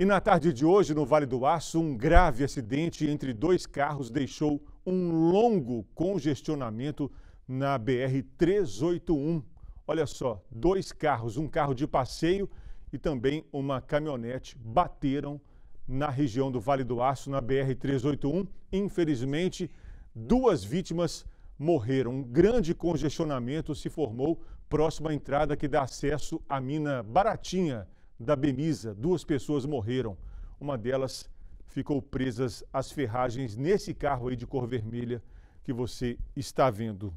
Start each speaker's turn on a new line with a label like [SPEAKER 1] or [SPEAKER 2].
[SPEAKER 1] E na tarde de hoje, no Vale do Aço, um grave acidente entre dois carros deixou um longo congestionamento na BR-381. Olha só, dois carros, um carro de passeio e também uma caminhonete bateram na região do Vale do Aço, na BR-381. Infelizmente, duas vítimas morreram. Um grande congestionamento se formou próximo à entrada que dá acesso à mina Baratinha, da Benisa. Duas pessoas morreram. Uma delas ficou presas às ferragens nesse carro aí de cor vermelha que você está vendo.